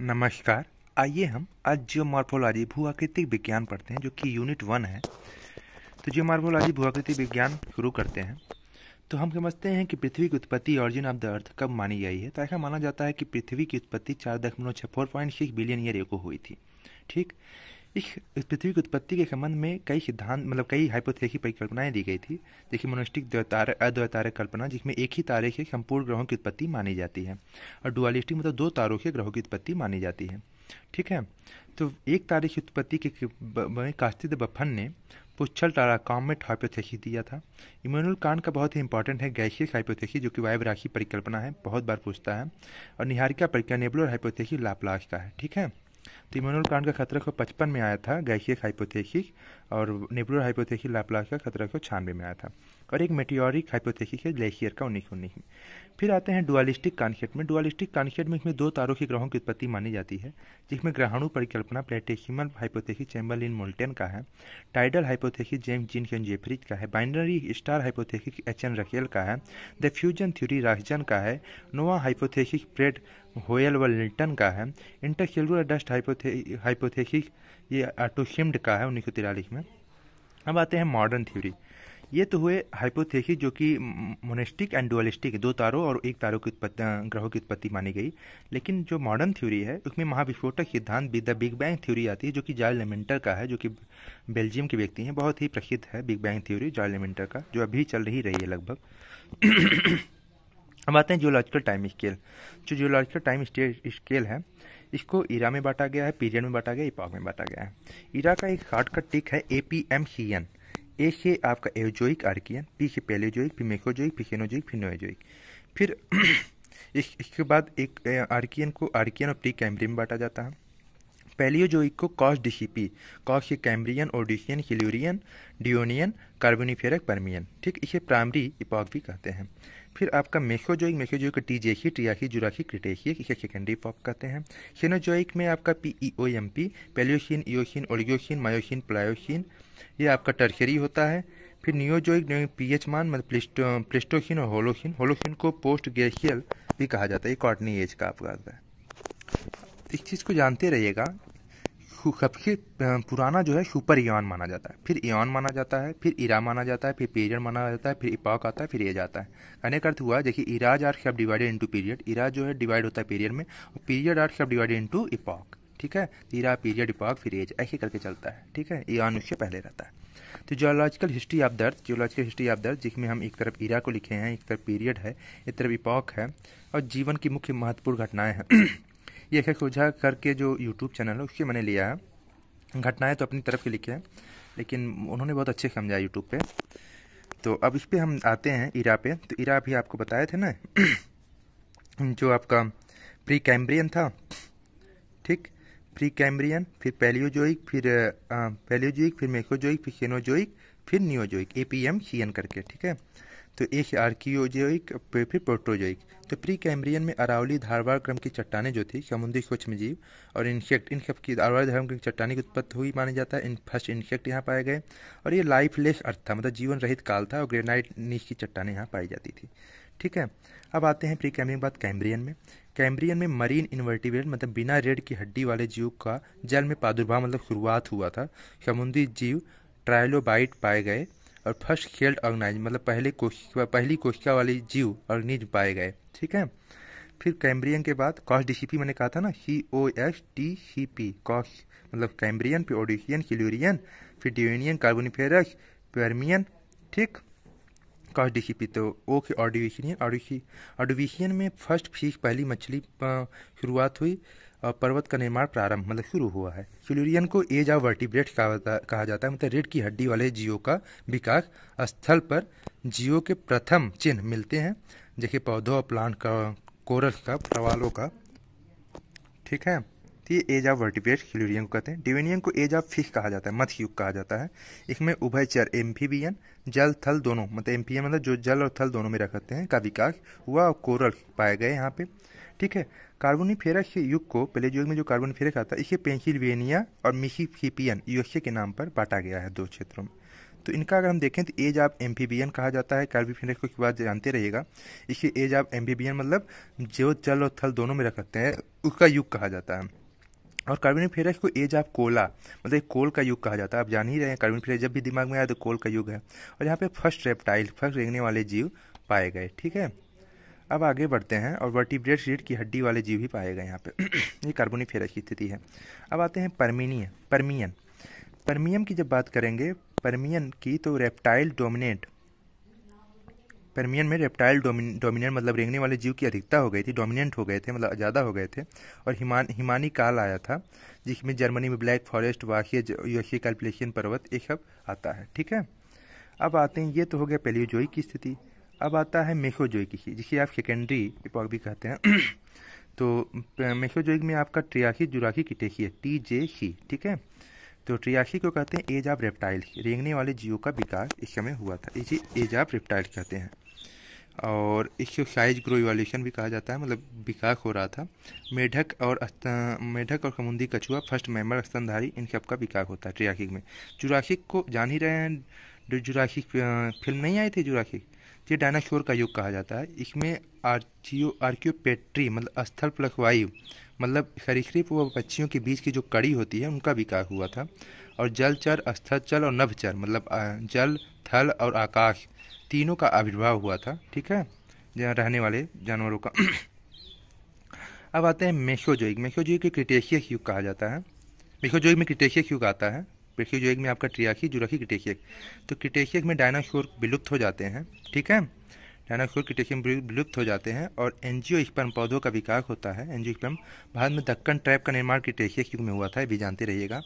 नमस्कार आइए हम आज जियोमार्फोलॉजी भूआकृतिक विज्ञान पढ़ते हैं जो कि यूनिट वन है तो जियो मार्फोलॉजी भूआकृतिक विज्ञान शुरू करते हैं तो हम समझते हैं कि पृथ्वी की उत्पत्ति ऑरिजिन ऑफ द अर्थ कब मानी गई है तो ऐसा माना जाता है कि पृथ्वी की उत्पत्ति चार दशमलव छः four point six billion year ago हुई थी ठीक इस पृथ्वी की उत्पत्ति के संबंध में कई सिद्धांत मतलब कई हाइपोथेसी परिकल्पनाएं दी गई थी देखिए मोनिस्टिक द्वैतारक अद्वैतारक कल्पना जिसमें एक ही तारे के संपूर्ण ग्रहों की उत्पत्ति मानी जाती है और डुअलिस्टिक मतलब दो तारों के ग्रहों की उत्पत्ति मानी जाती है ठीक है तो एक तारे की उत्पत्ति के कास्तिद बफन ने पुच्छल टाराकॉम में हाइपोथेसिस दिया था इम्यूनल कांड का बहुत ही इंपॉर्टेंट है गैशियस हाइपोथेसिस जो कि वायवराशी परिकल्पना है बहुत बार पूछता है और निहारिका परिक्रिया नेबुलर हाइपोथेसिस लाप्लास का है ठीक है तो इम्यूनल का खतरा को पचपन में आया था गैशियस हाइपोथेसिस और नेब्रोर हाइपोथेसिस लाप्लास का खतरा को छानवे में आया था और एक मेटियोरिक हाइपोथेसिस है ग्लेशियर का उन्नीस उन्नीस में फिर आते हैं डुअलिस्टिक कॉन्सेप्ट में डुअलिस्टिक कॉन्सेप्ट में इसमें दो तारों के ग्रहों की उत्पत्ति मानी जाती है जिसमें ग्रहाणु परिकल्पना planetesimal hypothesis Chamberlin Moulton का है टाइडल हाइपोथेसिस जेम जिन एन का है binary star hypothesis H N Russell का है द फ्यूजन थ्यूरी राहजन का है नोवा हाइपोथेसिस प्रेड होयल व लिल्टन का है इंटरसेलुलर डस्ट हाइपोथेसिस ये आटोशिम्ड का है उन्नीस में अब आते हैं मॉडर्न थ्यूरी ये तो हुए हाइपोथेसिस जो कि मोनेस्टिक एंड डुअलिस्टिक दो तारों और एक तारों की उत्पत्ति ग्रहों की उत्पत्ति मानी गई लेकिन जो मॉडर्न थ्योरी है उसमें महाविस्फोटक सिद्धांत द बिग बैंग थ्योरी आती है जो कि जॉय लेमेंटर का है जो कि बेल्जियम के व्यक्ति हैं बहुत ही प्रसिद्ध है बिग बैंग थ्योरी जॉय लेमेंटर का जो अभी चल रही रही है लगभग अब आते हैं जियोलॉजिकल टाइम स्केल जो जियोलॉजिकल टाइम स्केल है इसको ईरा में बांटा गया है पीरियड में बांटा गया है इपॉक में बांटा गया है ईरा का एक शॉर्टकट टिक है A P M C N ए से आपका एजोइक आर्कियन पी से जोइक फिर मेकोजोइक फिर खेनोजोइक फिर नोएजोइक फिर इस, इसके बाद एक आर्कियन को आर्कियन और प्री कैम्ब्रियन बांटा जाता है पैलियोजोइक को कॉस डिसीपी कॉस ये Cambrian Ordovician Silurian Devonian Carboniferous Permian ठीक इसे प्राइमरी इपॉक भी कहते हैं फिर आपका मेखोजोइक का टी जेखी ट्रियाखी जुराखी क्रिटेखी इसे सेकेंडरी पॉप कहते हैं खेनोजोइक में आपका P E O M P Paleocene Eocene Oligocene Miocene Pliocene ये आपका टर्शरी होता है फिर नियोजोइक पी एच मान मतलब प्लिस्टो, प्लिस्टोशीन और होलोशीन होलोशीन को पोस्ट ग्रेशियल भी कहा जाता है ये कॉटनी एज का आपका है इस चीज़ को जानते रहिएगा सबसे पुराना जो है सुपर ईआन माना जाता है फिर ईआन माना जाता है फिर ईरा माना जाता है फिर पीरियड माना जाता है फिर इपॉक आता है फिर एज आता है कहने का अर्थ हुआ देखिए eras are sub divided into period era जो है डिवाइड होता है पीरियड में और period are sub divided into epoch ठीक है इरा पीरियड इपॉक फिर एज ऐसे करके चलता है ठीक है ईआन उससे पहले रहता है तो geological history of earth geological history of earth जिसमें हम एक तरफ ईरा को लिखे हैं एक तरफ पीरियड है एक तरफ इपॉक है और जीवन की मुख्य महत्वपूर्ण घटनाएं हैं ये इफेक्ट ओझा करके जो यूट्यूब चैनल है उसके मैंने लिया है घटनाएँ तो अपनी तरफ के लिखे हैं लेकिन उन्होंने बहुत अच्छे समझाए यूट्यूब पर तो अब इस पर हम आते हैं इरा पे तो इरा भी आपको बताए थे ना जो आपका प्री कैम्ब्रियन था ठीक प्री कैम्ब्रियन फिर पैलियोजोइक फिर पैलियोजोइक फिर मेकोजोइक फिर केनोजोइक फिर Neozoic A P M C N करके ठीक है तो एक आर्कियोजोइक फिर प्रोटोजोइक तो प्री कैम्ब्रियन में अरावली धारवाड़ क्रम की चट्टाने जो थी समुद्री सूक्ष्म जीव और इन्फेक्ट इन सब की अरावली धर्म की चट्टाने की उत्पत्ति हुई माना जाता है इन फर्स्ट इन्फेक्ट यहाँ पाए गए और ये लाइफलेस अर्थ था मतलब जीवन रहित काल था और ग्रेनाइट नीच की चट्टाने यहाँ पाई जाती थी ठीक है अब आते हैं प्री कैम्ब्रियन बाद कैम्ब्रियन में कैम्ब्रियन में मरीन इन्वर्टिवेट मतलब बिना रेड की हड्डी वाले जीव का जल में प्रादुर्भाव मतलब शुरुआत हुआ था समुद्री जीव ट्रायलोबाइट पाए गए और फर्स्ट खेल्ड ऑर्गेनाइज मतलब पहले कोशिका पहली कोशिका वाले जीव ऑर्गेनिज पाए गए ठीक है फिर कैम्ब्रियन के बाद कॉस डीसीपी मैंने कहा था ना C O S T C P कॉस मतलब कैम्ब्रियन फिर ओडिशियन क्लोरियन फिर ड्यूनियन कार्बोनिफेरस पेरमियन ठीक कॉस डीसीपी तो ओ के ऑडिशियन ऑडिशियन ऑडिविशियन में फर्स्ट फिश पहली मछली शुरुआत हुई पर्वत का निर्माण प्रारंभ मतलब शुरू हुआ है सिलुरियन को एज ऑफ वर्टिब्रेट कहा जाता है मतलब रेड की हड्डी वाले जीवों का विकास स्थल पर जीवों के प्रथम चिन्ह मिलते हैं जैसे पौधों और प्लांट का कोरस का प्रवालों का ठीक है तो ये एज ऑफ वर्टिब्रेट सिलुरियन को कहते हैं डिवेनियन को एज ऑफ फिश कहा जाता है मथ युग कहा जाता है इसमें उभयचर एम्फीबियन जल थल दोनों मतलब एम्फीबियन मतलब जो जल और थल दोनों में रखते हैं का विकास हुआ और कोरल पाए गए यहाँ पे ठीक है कार्बोनीफेरस के युग को पहले युग में जो कार्बोनीफेरस आता है इसे पेंसिल्वेनिया और मिशिपियन यूएसए के नाम पर बांटा गया है दो क्षेत्रों में तो इनका अगर हम देखें तो एज ऑफ एम्फीबियन कहा जाता है फेरे को बात जानते रहिएगा इसे एज ऑफ एम्फीबियन मतलब जो जल और थल दोनों में रखते हैं उसका युग कहा जाता है और फेरस को एज ऑफ कोला मतलब कोल का युग कहा जाता है आप जान ही रहे हैं कार्बोनीफेरस जब भी दिमाग में आया तो कोल का युग है और यहाँ पे फर्स्ट रेप्टाइल फर्स्ट रेंगने वाले जीव पाए गए ठीक है अब आगे बढ़ते हैं और वर्टिब्रेट शीट की हड्डी वाले जीव भी पाए गए यहाँ पे ये कार्बोनी फेरस की स्थिति है अब आते हैं परमीनिय परमियन परमियम की जब बात करेंगे परमियन की तो रेप्टाइल डोमिनेट परमियन में रेप्टाइल डोमिनेट मतलब रेंगने वाले जीव की अधिकता हो गई थी डोमिनेंट हो गए थे मतलब ज़्यादा हो गए थे और हिमान हिमानी काल आया था जिसमें जर्मनी में ब्लैक फॉरेस्ट वाक्य योशी कैल्पलेशियन पर्वत ये सब आता है ठीक है अब आते हैं ये तो हो गया पेलियोजोई की स्थिति अब आता है मेखोजोइक जिसे आप सेकेंडरी इपॉक भी कहते हैं तो मेखोजोइक में आपका ट्रियाखी जुराखी किटेखी है टी जे ही ठीक है तो ट्रियाखी को कहते हैं एज ऑफ रेप्टाइल रेंगने वाले जीवों का विकास इस समय हुआ था इसे एज ऑफ रेप्टाइल कहते हैं और इसको साइज ग्रो इवोल्यूशन भी कहा जाता है मतलब विकास हो रहा था मेढक और मेढक और समुंदी कछुआ फर्स्ट मेंबर स्तनधारी इन सब का विकास होता है ट्रियाखिक में जुराखिक को जान ही रहे हैं जुराखिक फिल्म नहीं आई थी जुराखिक ये डायनासोर का युग कहा जाता है इसमें आर्चियो आर्क्योपेट्री मतलब स्थल प्लखवायु मतलब सरीखृप व पक्षियों के बीच की जो कड़ी होती है उनका विकास हुआ था और जलचर चल और नभचर मतलब जल थल और आकाश तीनों का आविर्भाव हुआ था ठीक है जहाँ रहने वाले जानवरों का अब आते हैं मेसोजोइक मेसोजोइक के क्रिटेशियस युग कहा जाता है मेसोजोइक में क्रिटेशियस युग आता है एक में आपका ट्रियाखी जुराखी क्रिटेशियक तो क्रिटेशियक में डायनाशोर विलुप्त हो जाते हैं ठीक है डायनाशोर क्रिटेशियम विलुप्त हो जाते हैं और एनजीओ स्पर्म पौधों का विकास होता है एनजीओ स्पर्म भारत में दक्कन ट्रैप का निर्माण क्रिटेशियक युग में हुआ था ये भी जानते रहिएगा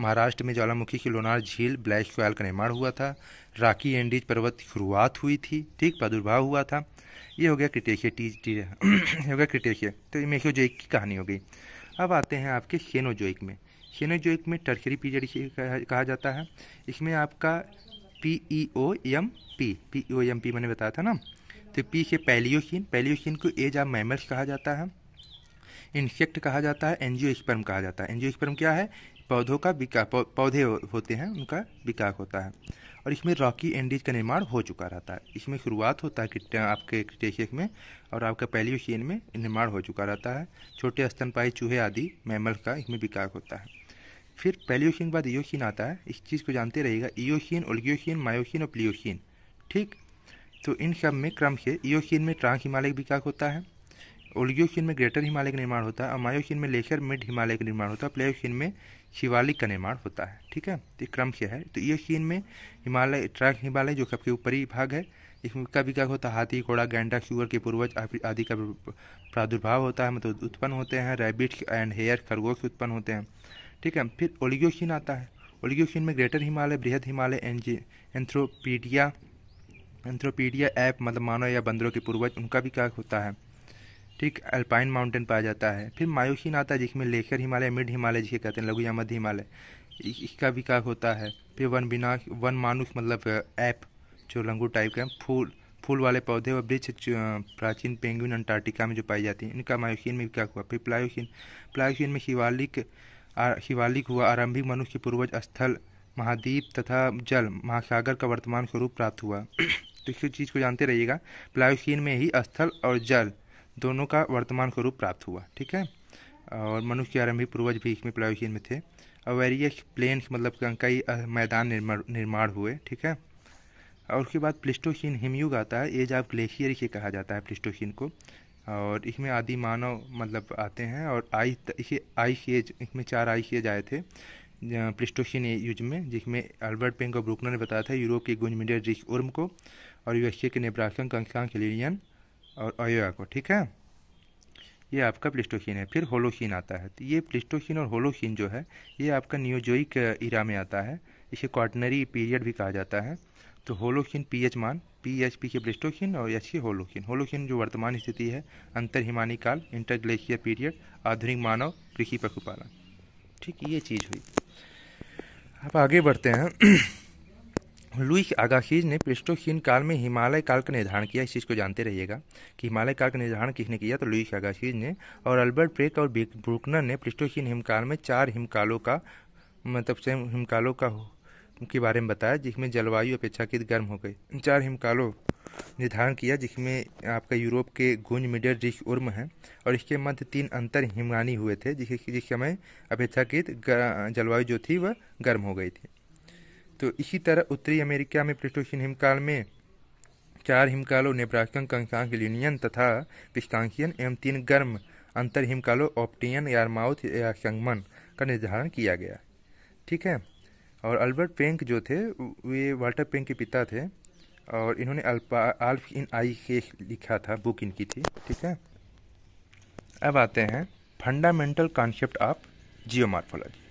महाराष्ट्र में ज्वालामुखी की लोनार झील ब्लैक सॉयल का निर्माण हुआ था राकी एंडीज पर्वत की शुरुआत हुई थी ठीक प्रादुर्भाव हुआ था ये हो गया क्रिटेशिय टी ये हो गया क्रिटेशिय तो ये मेक्योजोइक की कहानी हो गई अब आते हैं आपके शेनोजोइक में एक में टर्शरी पीरियड कहा जाता है इसमें आपका P E O M P P E O M P मैंने बताया था ना तो पी से पैलियोशीन पैलियोसिन को एज ऑफ मैमल्स कहा जाता है इंसेक्ट कहा जाता है एनजियोस्पर्म कहा जाता है एनजियोस्पर्म क्या है पौधों का विकास पौधे होते हैं उनका विकास होता है और इसमें रॉकी एंडीज का निर्माण हो चुका रहता है इसमें शुरुआत होता है आपके क्रिटेशियस में और आपका पैलियोशियन में निर्माण हो चुका रहता है छोटे स्तनपाई चूहे आदि मैमल का इसमें विकास होता है फिर पेलियोशीन के बाद ईयोशीन आता है इस चीज़ को जानते रहेगा ईयोशीन उल्गियोशीन मायोशीन और प्लियोशीन ठीक तो इन सब में क्रम से ईयोशीन में ट्रांस हिमालय का विकास होता है उल्गियोशीन में ग्रेटर हिमालय का निर्माण होता है और मायोशीन में लेखर मिड हिमालय का निर्माण होता है प्लेयोशीन में शिवालिक का निर्माण होता है ठीक है तो क्रम से है तो ईयोशीन में हिमालय ट्रांस हिमालय जो सबके ऊपरी भाग है इसमें का विकास होता है हाथी घोड़ा गैंडा शुगर के पूर्वज आदि का प्रादुर्भाव होता है मतलब उत्पन्न होते हैं रैबिट्स एंड हेयर खरगोश उत्पन्न होते हैं ठीक है फिर ओलिगोशिन आता है ओलिगोशीन में ग्रेटर हिमालय बृहद हिमालय एनजी एंथ्रोपीडिया एंथ्रोपीडिया ऐप मतलब मानव या बंदरों के पूर्वज उनका भी क्या होता है ठीक अल्पाइन माउंटेन पाया जाता है फिर मायोशीन आता है जिसमें लेखर हिमालय मिड हिमालय जिसे कहते हैं लघु या मध्य हिमालय इसका भी क्या होता है फिर वन बिना वन मानुष मतलब ऐप जो लंगू टाइप के फूल फूल वाले पौधे व वृक्ष प्राचीन पेंगुइन अंटार्कटिका में जो पाई जाती है इनका मायोशीन में विकास क्या हुआ फिर प्लायोशीन प्लायोशीन में शिवालिक हिवालिक हुआ आरंभिक मनुष्य के पूर्वज स्थल महाद्वीप तथा जल महासागर का वर्तमान स्वरूप प्राप्त हुआ तो इस चीज़ को जानते रहिएगा प्लायोसिन में ही स्थल और जल दोनों का वर्तमान स्वरूप प्राप्त हुआ ठीक है और मनुष्य के आरंभिक पूर्वज भी इसमें प्लायोसिन में थे अवेरियस प्लेन मतलब कई मैदान निर्माण हुए ठीक है और उसके बाद प्लिस्टोसिन हिमयुग आता है ये जब ग्लेशियर इसे कहा जाता है प्लिस्टोसिन को और इसमें आदि मानव मतलब आते हैं और आई इसे आइस एज इसमें चार आई एज आए थे प्लिस्टोशियन युग में जिसमें अल्बर्ट पेंग और ब्रुकनर ने बताया था यूरोप के गुंजमिडियर रिक उर्म को और यूएसए के नेब्राशन कंस्कान खिलियन और अयोया को ठीक है ये आपका प्लिस्टोशीन है फिर होलोशीन आता है तो ये प्लिस्टोशीन और होलोशीन जो है ये आपका न्यूजोइक ईरा में आता है इसे क्वार्टनरी पीरियड भी कहा जाता है तो होलोखिन पीएच मान पीएचपी के ब्रिस्टोखिन और एच के होलोखिन होलोखिन जो वर्तमान स्थिति है अंतर हिमानी काल इंटरग्लेशियर पीरियड आधुनिक मानव कृषि पशुपालन ठीक ये चीज़ हुई अब आगे बढ़ते हैं लुइस आगाखीज ने प्रिस्टोखीन काल में हिमालय काल का निर्धारण किया इस चीज़ को जानते रहिएगा कि हिमालय काल का निर्धारण किसने किया तो लुइस आगाखीज ने और अल्बर्ट प्रेक और ब्रुकनर ने प्रिस्टोखीन हिमकाल में चार हिमकालों का मतलब सेम हिमकालों का के बारे में बताया जिसमें जलवायु अपेक्षाकृत गर्म हो गई चार हिमकालों निर्धारण किया जिसमें आपका यूरोप के गुंज मिडर रिश उर्म है और इसके मध्य तीन अंतर हिमगानी हुए थे जिस जिस समय अपेक्षाकृत जलवायु जो थी वह गर्म हो गई थी तो इसी तरह उत्तरी अमेरिका में प्लेटोशियन हिमकाल में चार हिमकालों नेब्रास्कन कंकांग यूनियन तथा पिस्कांसियन एवं तीन गर्म अंतर हिमकालों ऑप्टियन यारमाउथ या संगमन का निर्धारण किया गया ठीक है और अल्बर्ट पेंक जो थे वे वाल्टर पेंक के पिता थे और इन्होंने अल्पा आल्फ इन आई के लिखा था बुक इनकी थी ठीक है अब आते हैं फंडामेंटल कॉन्सेप्ट ऑफ जियो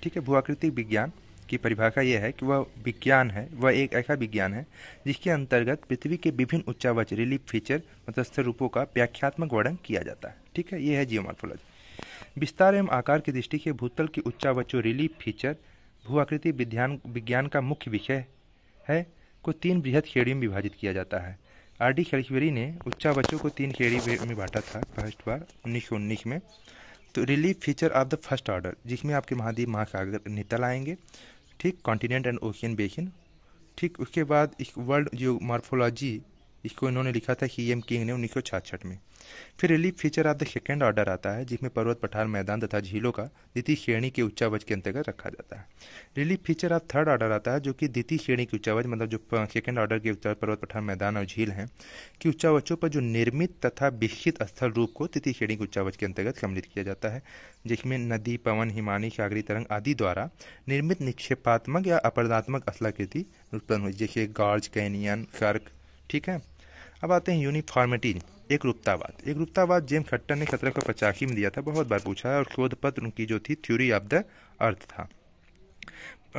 ठीक है भूआकृतिक विज्ञान की परिभाषा यह है कि वह विज्ञान है वह एक ऐसा विज्ञान है जिसके अंतर्गत पृथ्वी के विभिन्न उच्चावच रिलीफ फीचर मतस्थ रूपों का व्याख्यात्मक वर्णन किया जाता है ठीक है ये है जियो मार्फोलॉजी विस्तार एवं आकार की दृष्टि के भूतल की उच्चावचो रिलीफ फीचर भू आकृति विज्ञान विज्ञान का मुख्य विषय है को तीन बृहद श्रेणियों में विभाजित किया जाता है आर डी खेड़ीश्वरी ने उच्चा बच्चों को तीन श्रेणी में बांटा था फर्स्ट बार उन्नीस सौ उन्नीस में तो relief feature of the first order जिसमें आपके महाद्वीप महासागर नितल आएंगे ठीक कॉन्टिनेंट एंड ओशियन बेसिन ठीक उसके बाद इस वर्ल्ड जियो मार्फोलॉजी इसको इन्होंने लिखा था सी एम किंग ने उन्नीस सौ में फिर relief feature of the second order आता है जिसमें पर्वत पठार मैदान तथा झीलों का द्वितीय श्रेणी के उच्चावज के अंतर्गत रखा जाता है relief feature of third order आता है जो कि द्वितीय श्रेणी के उच्चावज मतलब जो सेकेंड ऑर्डर के उत्तर पर्वत पठार मैदान और झील हैं कि उच्चावचों पर जो निर्मित तथा विकसित स्थल रूप को तृतीय श्रेणी के उच्चावच के अंतर्गत सम्मिलित किया जाता है जिसमें नदी पवन हिमानी सागरी तरंग आदि द्वारा निर्मित निक्षेपात्मक या अपर्दात्मक असलाकृति उत्पन्न हुई जैसे गार्ज कैनियन कर्क ठीक है अब आते हैं यूनिफॉर्मिटीज़ एक रूपतावाद एक रूपतावाद जेम खट्टर ने सत्रह सौ पचासी में दिया था बहुत बार पूछा है और शोध पत्र उनकी जो थी थ्योरी ऑफ द अर्थ था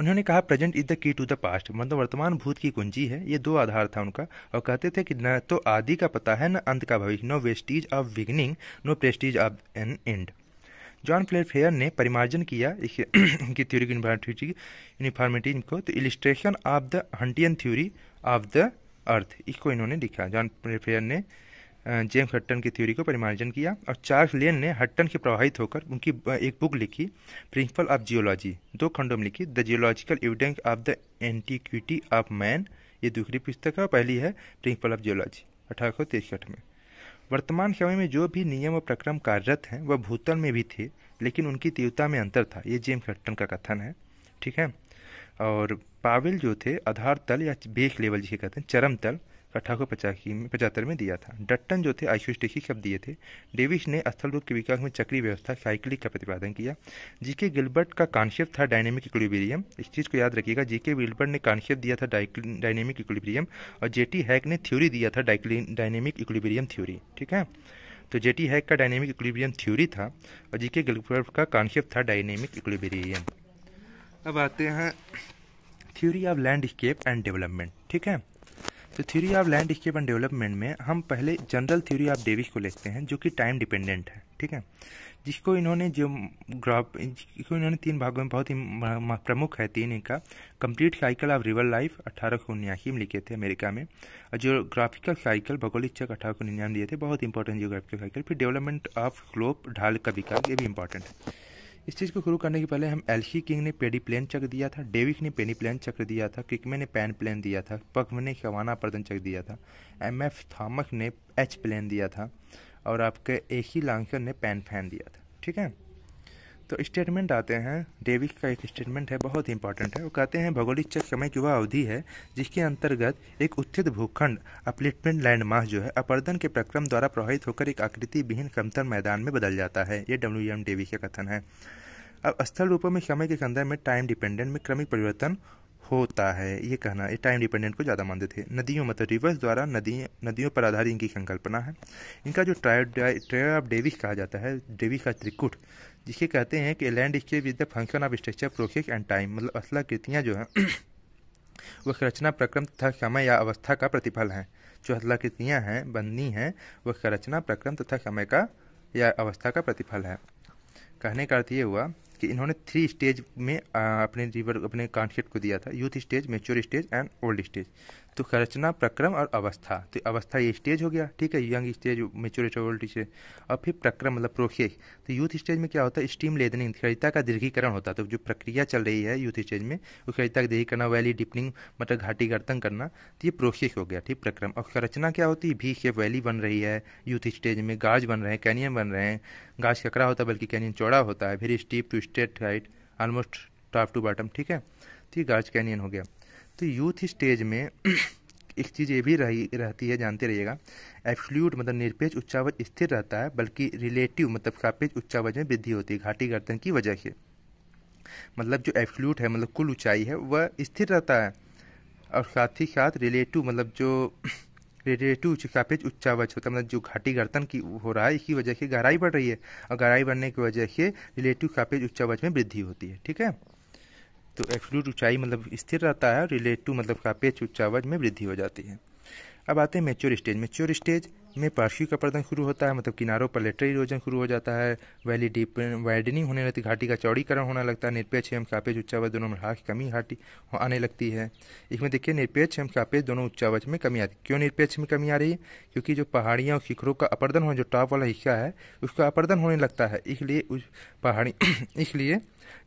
उन्होंने कहा present is the key to the past मतलब वर्तमान भूत की कुंजी है ये दो आधार था उनका और कहते थे कि न तो आदि का पता है न अंत का भविष्य no vestiges of beginning no prospect of an end John Playfair ने परिमार्जन किया इनकी थ्योरी यूनिफॉर्मिटी को तो illustration of the Huttonian theory of the earth इसको इन्होंने लिखा जॉन फेयर ने जेम्स हट्टन की थ्योरी को परिमार्जन किया और चार्ल्स लेन ने हट्टन के प्रभावित होकर उनकी एक बुक लिखी प्रिंसिपल ऑफ जियोलॉजी दो खंडों में लिखी the geological evidence of the antiquity of man ये दूसरी पुस्तक है और पहली है प्रिंसिपल ऑफ जियोलॉजी अठारह में वर्तमान समय में जो भी नियम और प्रक्रम कार्यरत हैं वह भूतल में भी थे लेकिन उनकी तीव्रता में अंतर था ये जेम्स हट्टन का कथन है ठीक है और पावेल जो थे आधार तल या बेस लेवल जिसे कहते हैं चरम तल अठारह पचासी में पचहत्तर में दिया था डट्टन जो थे आइसोस्टेसी शब्द दिए थे डेविस ने स्थल रूप के विकास में चक्रीय व्यवस्था साइकिलिक का प्रतिपादन किया जीके गिलबर्ट का कॉन्सेप्ट था डायनेमिक इक्विलिब्रियम इस चीज़ को याद रखिएगा जीके गिलबर्ट ने कॉन्सेप्ट दिया था डायनेमिक इक्विलिब्रियम और जेटी हैक ने थ्योरी दिया था डायनेमिक इक्विलिब्रियम थ्योरी ठीक है तो जेटी हैक का डायनेमिक इक्विलिब्रियम थ्योरी था और जीके गिलबर्ट का कॉन्सेप्ट था डायनेमिक इक्विलिब्रियम अब आते हैं theory of landscape and development ठीक है तो theory of landscape and development में हम पहले जनरल थ्योरी ऑफ डेविस को लेते हैं जो कि टाइम डिपेंडेंट है ठीक है जिसको इन्होंने जो ग्राफ जिसको इन्होंने तीन भागों में बहुत ही प्रमुख है तीन इनका complete cycle of river life अठारह में लिखे थे अमेरिका में और जो ग्राफिकल साइकिल भौगोलिक चक अठारह सौ दिए थे बहुत इंपॉर्टेंट जियोग्राफिकल साइकिल फिर डेवलपमेंट ऑफ ग्लोब ढाल का विकास ये भी इंपॉर्टेंट है इस चीज़ को शुरू करने के पहले हम एलशी किंग ने पेडी प्लेन चक दिया था डेविक ने पेनी प्लेन चक्र दिया था किकमे ने पैन प्लेन दिया था पकमे ने खवाना पर्दन चक दिया था एम एफ थामक ने एच प्लेन दिया था और आपके एक ही लांकर ने पैन फैन दिया था ठीक है तो स्टेटमेंट आते हैं डेविक का एक स्टेटमेंट है बहुत इंपॉर्टेंट है वो कहते हैं भौगोलिक चक्र समय की वह अवधि है जिसके अंतर्गत एक उत्थित भूखंड अपलिटमेंट लैंडमास जो है अपर्दन के प्रक्रम द्वारा प्रभावित होकर एक आकृति विहीन कमतर मैदान में बदल जाता है ये डब्ल्यू एम डेवी का कथन है अब स्थल रूपों में समय के संदर्भ में टाइम डिपेंडेंट में क्रमिक परिवर्तन होता है ये कहना ये टाइम डिपेंडेंट को ज़्यादा मानते थे नदियों मतलब रिवर्स द्वारा नदी नदियों पर आधारित इनकी संकल्पना है इनका जो ट्रायर ऑफ डेविस कहा जाता है डेविस का त्रिकुट जिसे कहते हैं कि landscape with the function of structure process and time मतलब असला कृतियाँ जो हैं वह संरचना प्रक्रम तथा समय या अवस्था का प्रतिफल हैं जो कृतियाँ हैं बननी हैं वह संरचना प्रक्रम तथा समय का या अवस्था का प्रतिफल है कहने का अर्थ ये हुआ कि इन्होंने थ्री स्टेज में अपने रिवर अपने कॉन्सेप्ट को दिया था youth stage mature stage and old stage तो रचना प्रक्रम और अवस्था तो अवस्था ये स्टेज हो गया ठीक है young stage mature stage old stage और फिर प्रक्रम मतलब प्रोसेस तो यूथ स्टेज में क्या होता है स्टीम लेदनिंग खरीदता का दीर्घीकरण होता है तो जो प्रक्रिया चल रही है यूथ स्टेज में वो खरीदता का दीर्घी करना वैली डिपनिंग मतलब घाटी गर्तन करना तो ये प्रोसेस हो गया ठीक प्रक्रम और रचना क्या होती है भी शेप वैली बन रही है यूथ स्टेज में गाज बन रहे हैं कैनियन बन रहे हैं गाज ककड़ा होता है बल्कि कैनियन चौड़ा होता है फिर steep to straight right almost top to bottom ठीक है तो ये गार्ज कैनियन हो गया तो यूथ स्टेज में एक चीज़ ये भी रही रहती है जानते रहिएगा एब्सोल्यूट मतलब निरपेक्ष उच्चावज स्थिर रहता है बल्कि रिलेटिव मतलब सापेक्ष उच्चावज में वृद्धि होती है घाटी गर्दन की वजह से मतलब जो एब्सोल्यूट है मतलब कुल ऊंचाई है वह स्थिर रहता है और साथ ही साथ रिलेटिव मतलब जो रेडिएटिव सापेक्ष उच्चावच होता है मतलब जो घाटी गर्तन की हो रहा है इसकी वजह से गहराई बढ़ रही है और गहराई बढ़ने की वजह से रिलेटिव सापेक्ष उच्चावच में वृद्धि होती है ठीक है तो एक्सलूट ऊंचाई मतलब स्थिर रहता है और रिलेटिव मतलब सापेक्ष उच्चावच में वृद्धि हो जाती है अब आते हैं मेच्योर स्टेज मेच्योर स्टेज में पार्श्वी का प्रदन शुरू होता है मतलब किनारों पर लेटर इरोजन शुरू हो जाता है वैली डीप वाइडनिंग होने लगती घाटी का चौड़ीकरण होने लगता है निरपेक्ष एवं कापेज उच्चावच दोनों में हाथ कमी घाटी आने लगती है इसमें देखिए निरपेक्ष एवं कापेज दोनों उच्चावच में कमी आती क्यों निरपेक्ष में कमी आ रही है क्योंकि जो पहाड़ियाँ और शिखरों का अपर्दन हो जो टॉप वाला हिस्सा है उसका अपर्दन होने लगता है इसलिए उस पहाड़ी इसलिए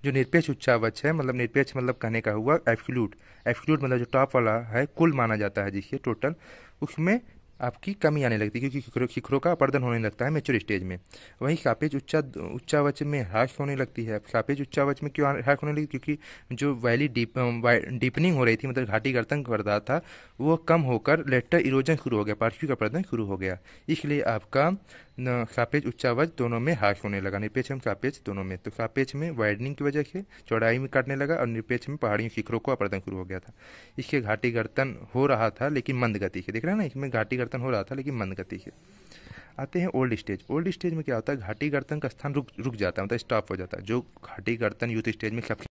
जो निरपेक्ष उच्चावच है मतलब निरपेक्ष मतलब कहने का हुआ एब्सोल्यूट एब्सोल्यूट मतलब जो टॉप वाला है कुल माना जाता है जिसके टोटल उसमें आपकी कमी आने लगती है क्योंकि खिखरों का अपर्दन होने लगता है मेच्योर स्टेज में वहीं सापेज उच्चा उच्चावच में ह्रास होने लगती है सापेज उच्चावच में क्यों ह्रास होने लगी क्योंकि जो वैली डीप डीपनिंग हो रही थी मतलब घाटी गर्तन कर रहा था वो कम होकर लेटर इरोजन शुरू हो गया पार्श्विक अपर्दन शुरू हो गया इसलिए आपका सापेज उच्चावच दोनों में ह्रास होने लगा निरपेक्ष में सापेज दोनों में तो सापेज में वाइडनिंग की वजह से चौड़ाई में काटने लगा और निरपेक्ष में पहाड़ियों शिखरों को अपर्दन शुरू हो गया था इसके घाटी गर्तन हो रहा था लेकिन मंद गति से देख रहे हैं ना इसमें घाटी गर्तन हो रहा था लेकिन मंद गति के आते हैं ओल्ड स्टेज ओल्ड स्टेज में क्या होता है घाटी गर्तन का स्थान रुक रुक जाता है मतलब स्टॉप हो जाता है जो घाटी गर्तन यूथ स्टेज में सब